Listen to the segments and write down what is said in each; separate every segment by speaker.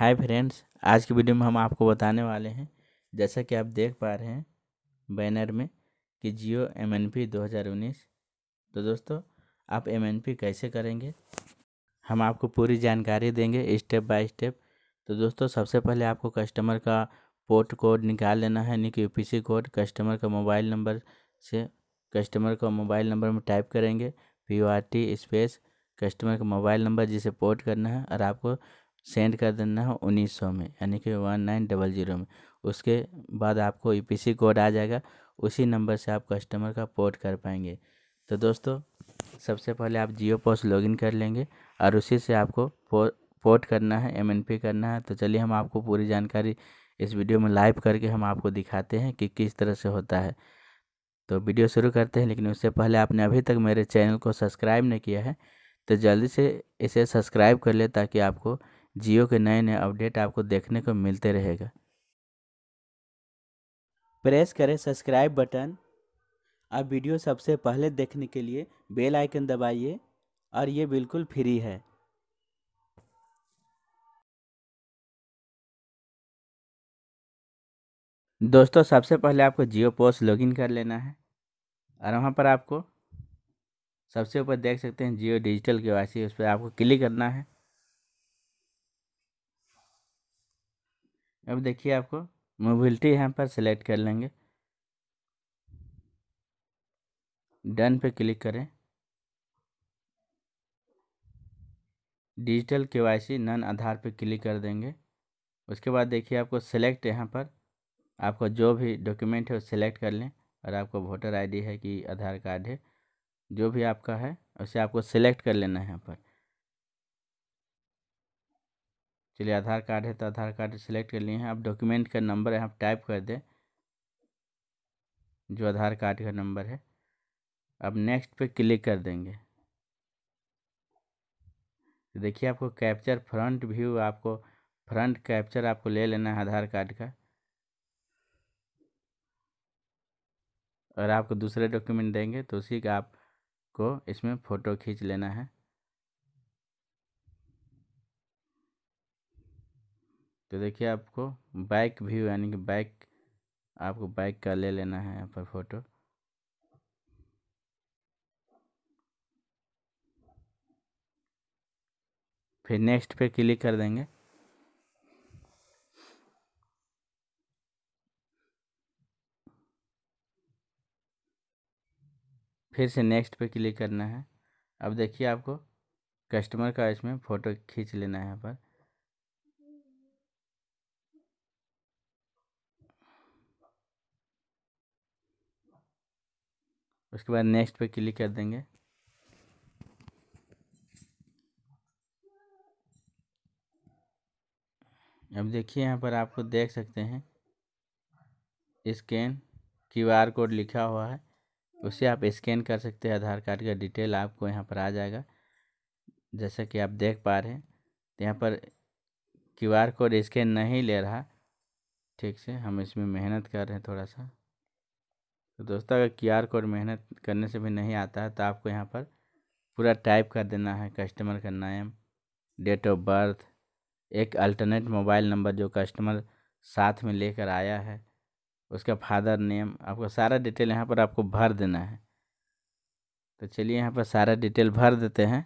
Speaker 1: hi friends आज की video में हम आपको बताने वाले हैं जैसा कि आप देख पा रहे हैं बैनर में कि जियो एम एन पी दो हज़ार उन्नीस तो दोस्तों आप एम एन पी कैसे करेंगे हम आपको पूरी जानकारी देंगे स्टेप बाय स्टेप तो दोस्तों सबसे पहले आपको कस्टमर का पोर्ट कोड निकाल लेना है यानी कि U P C code customer का मोबाइल नंबर से कस्टमर का मोबाइल नंबर में टाइप करेंगे P R T space customer का मोबाइल नंबर जिसे पोर्ट करना है और आपको सेंड कर देना है उन्नीस सौ में यानी कि वन नाइन डबल ज़ीरो में उसके बाद आपको ई e कोड आ जाएगा उसी नंबर से आप कस्टमर का पोर्ट कर पाएंगे तो दोस्तों सबसे पहले आप जियो पोस्ट लॉगिन कर लेंगे और उसी से आपको पोर्ट करना है पी करना है तो चलिए हम आपको पूरी जानकारी इस वीडियो में लाइव करके हम आपको दिखाते हैं कि किस तरह से होता है तो वीडियो शुरू करते हैं लेकिन उससे पहले आपने अभी तक मेरे चैनल को सब्सक्राइब नहीं किया है तो जल्दी से इसे सब्सक्राइब कर ले ताकि आपको जियो के नए नए अपडेट आपको देखने को मिलते रहेगा प्रेस करें सब्सक्राइब बटन और वीडियो सबसे पहले देखने के लिए बेल आइकन दबाइए और ये बिल्कुल फ्री है दोस्तों सबसे पहले आपको जियो पोस्ट लॉगिन कर लेना है और वहाँ पर आपको सबसे ऊपर देख सकते हैं जियो डिजिटल के वासी उस पर आपको क्लिक करना है अब देखिए आपको मोबिलिटी यहाँ पर सेलेक्ट कर लेंगे डन पे क्लिक करें डिजिटल के वाई सी नन आधार पे क्लिक कर देंगे उसके बाद देखिए आपको सेलेक्ट यहाँ पर आपको जो भी डॉक्यूमेंट है वो सिलेक्ट कर लें और आपको वोटर आईडी है कि आधार कार्ड है जो भी आपका है उसे आपको सिलेक्ट कर लेना है यहाँ पर चलिए आधार कार्ड है तो आधार कार्ड सेलेक्ट कर लिए हैं अब डॉक्यूमेंट का नंबर है आप टाइप कर दें जो आधार कार्ड का नंबर है अब नेक्स्ट पे क्लिक कर देंगे तो देखिए आपको कैप्चर फ्रंट व्यू आपको फ्रंट कैप्चर आपको ले लेना है आधार कार्ड का और आपको दूसरे डॉक्यूमेंट देंगे तो उसी का आपको इसमें फ़ोटो खींच लेना है तो देखिए आपको बैक व्यू यानी कि बैक आपको बैक का ले लेना है यहाँ पर फोटो फिर नेक्स्ट पे क्लिक कर देंगे फिर से नेक्स्ट पे क्लिक करना है अब देखिए आपको कस्टमर का इसमें फ़ोटो खींच लेना है यहाँ पर उसके बाद नेक्स्ट पे क्लिक कर देंगे अब देखिए यहाँ पर आपको देख सकते हैं स्कैन क्यू आर कोड लिखा हुआ है उसे आप स्कैन कर सकते हैं आधार कार्ड का डिटेल आपको यहाँ पर आ जाएगा जैसा कि आप देख पा रहे हैं तो यहाँ पर क्यू आर कोड स्कैन नहीं ले रहा ठीक से हम इसमें मेहनत कर रहे हैं थोड़ा सा तो दोस्तों अगर क्यू कोड मेहनत करने से भी नहीं आता है तो आपको यहाँ पर पूरा टाइप कर देना है कस्टमर का नाम डेट ऑफ बर्थ एक अल्टरनेट मोबाइल नंबर जो कस्टमर साथ में लेकर आया है उसका फादर नेम आपको सारा डिटेल यहाँ पर आपको भर देना है तो चलिए यहाँ पर सारा डिटेल भर देते हैं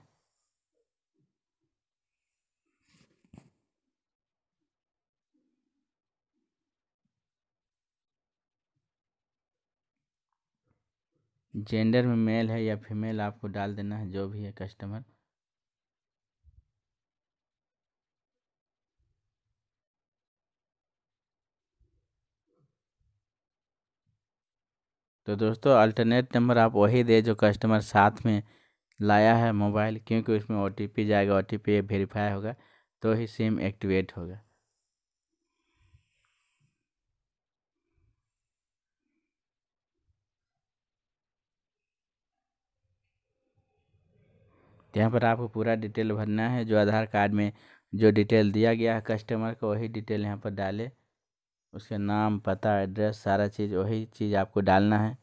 Speaker 1: जेंडर में मेल है या फीमेल आपको डाल देना है जो भी है कस्टमर तो दोस्तों अल्टरनेट नंबर आप वही दे जो कस्टमर साथ में लाया है मोबाइल क्योंकि उसमें ओ जाएगा ओ टी वेरीफाई होगा तो ही सिम एक्टिवेट होगा तो यहाँ पर आपको पूरा डिटेल भरना है जो आधार कार्ड में जो डिटेल दिया गया है कस्टमर को वही डिटेल यहाँ पर डाले उसके नाम पता एड्रेस सारा चीज़ वही चीज़ आपको डालना है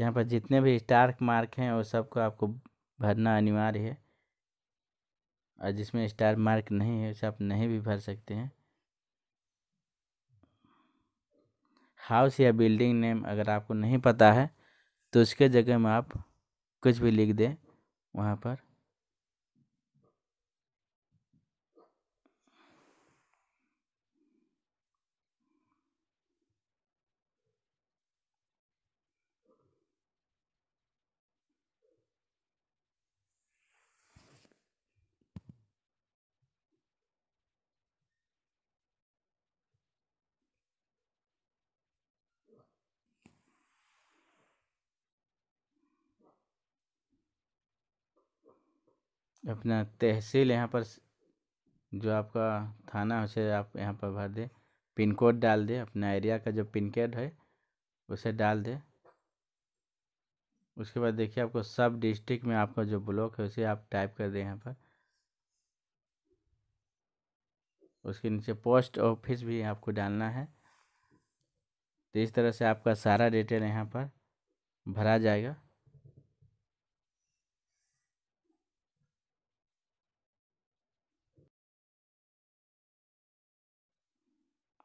Speaker 1: यहाँ पर जितने भी स्टार्क मार्क हैं वो सबको आपको भरना अनिवार्य है और जिसमें स्टार मार्क नहीं है उसे आप नहीं भी भर सकते हैं हाउस या बिल्डिंग नेम अगर आपको नहीं पता है तो उसके जगह में आप कुछ भी लिख दें वहाँ पर अपना तहसील यहाँ पर जो आपका थाना हो आप यहाँ पर भर दे पिन कोड डाल दे अपना एरिया का जो पिन कोड है उसे डाल दे उसके बाद देखिए आपको सब डिस्ट्रिक्ट में आपका जो ब्लॉक है उसे आप टाइप कर दें यहाँ पर उसके नीचे पोस्ट ऑफिस भी आपको डालना है तो इस तरह से आपका सारा डिटेल यहाँ पर भरा जाएगा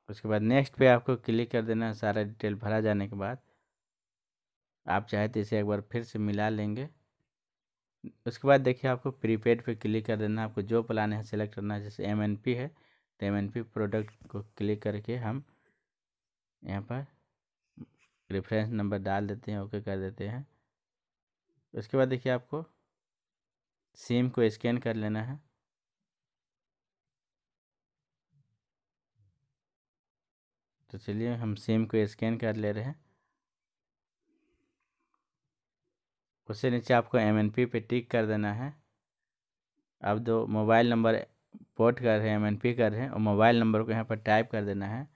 Speaker 1: उसके बाद नेक्स्ट पे आपको क्लिक कर देना है सारा डिटेल भरा जाने के बाद आप चाहे तो इसे एक बार फिर से मिला लेंगे उसके बाद देखिए आपको प्रीपेड पे क्लिक कर देना है आपको जो प्लान है सेलेक्ट करना है जैसे एम है तो एम प्रोडक्ट को क्लिक करके हम यहाँ पर रेफरेंस नंबर डाल देते हैं ओके कर देते हैं उसके बाद देखिए आपको सिम को स्कैन कर लेना है तो चलिए हम सेम को स्कैन कर ले रहे हैं उससे नीचे आपको एम पे टिक कर देना है आप दो मोबाइल नंबर पोर्ट कर रहे हैं एम कर रहे हैं और मोबाइल नंबर को यहाँ पर टाइप कर देना है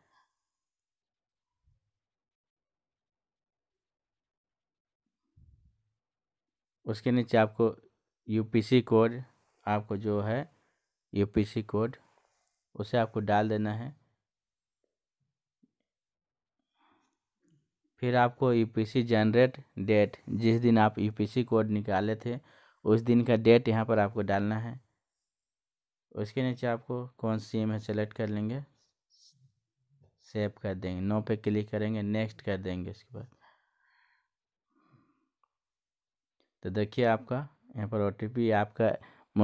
Speaker 1: उसके नीचे आपको यूपीसी कोड आपको जो है यूपीसी कोड उसे आपको डाल देना है फिर आपको यूपीसी जनरेट डेट जिस दिन आप यूपीसी e कोड निकाले थे उस दिन का डेट यहाँ पर आपको डालना है उसके नीचे आपको कौन सी एम है सेलेक्ट कर लेंगे सेव कर देंगे नो पे क्लिक करेंगे नेक्स्ट कर देंगे उसके बाद तो देखिए आपका यहाँ पर ओ आपका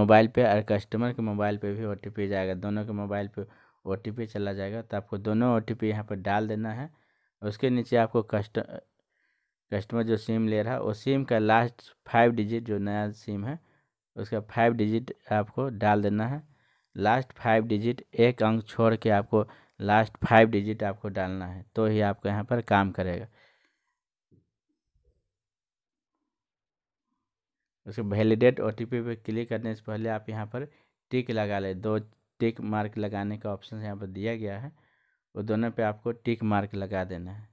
Speaker 1: मोबाइल पे और कस्टमर के मोबाइल पे भी ओ जाएगा दोनों के मोबाइल पे ओ चला जाएगा तो आपको दोनों ओ टी यहाँ पर डाल देना है उसके नीचे आपको कस्ट कस्टमर जो सिम ले रहा है वो सिम का लास्ट फाइव डिजिट जो नया सिम है उसका फाइव डिजिट आपको डाल देना है लास्ट फाइव डिजिट एक अंक छोड़ के आपको लास्ट फाइव डिजिट आपको डालना है तो ही आपका यहाँ पर काम करेगा उसके वैलिडेट ओ टी पी पर क्लिक करने से पहले आप यहाँ पर टिक लगा ले दो टिक मार्क लगाने का ऑप्शन यहाँ पर दिया गया है वो दोनों पे आपको टिक मार्क लगा देना है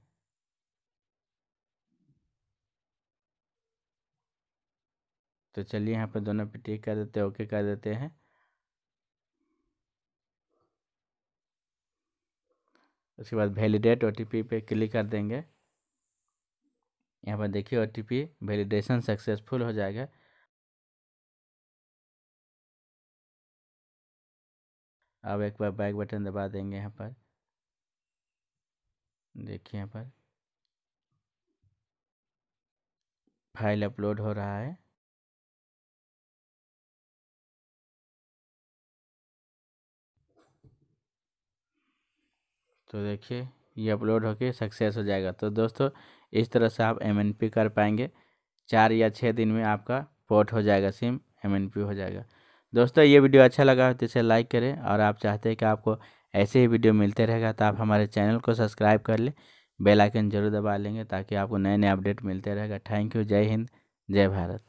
Speaker 1: तो चलिए यहाँ पे दोनों पे टिक कर देते हैं ओके कर देते हैं उसके बाद वैलिडेट ओ पे क्लिक कर देंगे यहाँ पर देखिए ओ वैलिडेशन सक्सेसफुल हो जाएगा अब एक बार बैक बटन दबा देंगे यहाँ पर देखिए यहाँ पर फाइल अपलोड हो रहा है तो देखिए ये अपलोड होके सक्सेस हो जाएगा तो दोस्तों इस तरह से आप एम कर पाएंगे चार या छः दिन में आपका पोर्ट हो जाएगा सिम एम हो जाएगा दोस्तों ये वीडियो अच्छा लगा हो तो इसे लाइक करें और आप चाहते हैं कि आपको ऐसे ही वीडियो मिलते रहेगा तो आप हमारे चैनल को सब्सक्राइब कर ले बेल आइकन जरूर दबा लेंगे ताकि आपको नए नए अपडेट मिलते रहेगा थैंक यू जय हिंद जय भारत